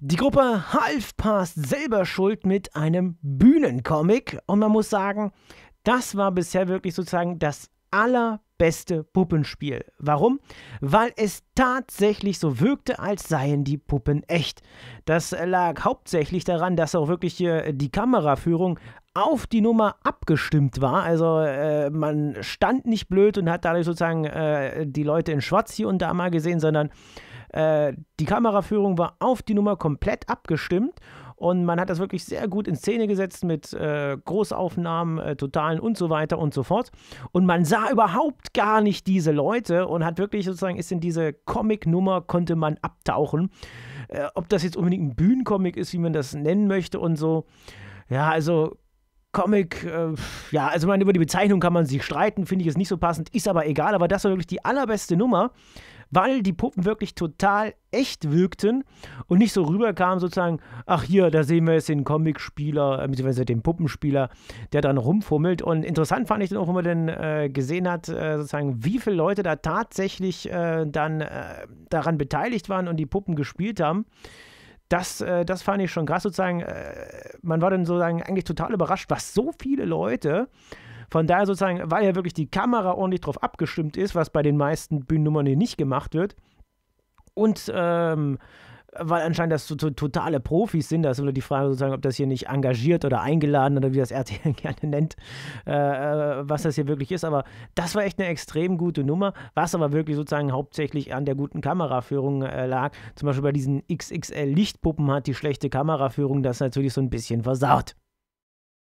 Die Gruppe Half Past selber schuld mit einem Bühnencomic und man muss sagen, das war bisher wirklich sozusagen das allerbeste Puppenspiel. Warum? Weil es tatsächlich so wirkte, als seien die Puppen echt. Das lag hauptsächlich daran, dass auch wirklich die Kameraführung auf die Nummer abgestimmt war. Also äh, man stand nicht blöd und hat dadurch sozusagen äh, die Leute in Schwarz hier und da mal gesehen, sondern äh, die Kameraführung war auf die Nummer komplett abgestimmt und man hat das wirklich sehr gut in Szene gesetzt mit äh, Großaufnahmen, äh, Totalen und so weiter und so fort. Und man sah überhaupt gar nicht diese Leute und hat wirklich sozusagen, ist in diese Comic-Nummer, konnte man abtauchen. Äh, ob das jetzt unbedingt ein Bühnencomic ist, wie man das nennen möchte und so. Ja, also Comic, äh, ja, also man, über die Bezeichnung kann man sich streiten, finde ich es nicht so passend, ist aber egal, aber das war wirklich die allerbeste Nummer, weil die Puppen wirklich total echt wirkten und nicht so rüberkamen sozusagen, ach hier, da sehen wir jetzt den Comic-Spieler, äh, beziehungsweise den Puppenspieler, der dann rumfummelt und interessant fand ich dann auch, wenn man dann äh, gesehen hat, äh, sozusagen, wie viele Leute da tatsächlich äh, dann äh, daran beteiligt waren und die Puppen gespielt haben das, äh, das fand ich schon krass sozusagen. Äh, man war dann sozusagen eigentlich total überrascht, was so viele Leute. Von daher sozusagen, weil ja wirklich die Kamera ordentlich drauf abgestimmt ist, was bei den meisten Bühnennummern hier nicht gemacht wird. Und ähm, weil anscheinend das so, so, totale Profis sind. Da ist immer die Frage sozusagen, ob das hier nicht engagiert oder eingeladen oder wie das RTL gerne nennt, äh, äh, was das hier wirklich ist. Aber das war echt eine extrem gute Nummer, was aber wirklich sozusagen hauptsächlich an der guten Kameraführung äh, lag. Zum Beispiel bei diesen XXL-Lichtpuppen hat die schlechte Kameraführung das natürlich so ein bisschen versaut.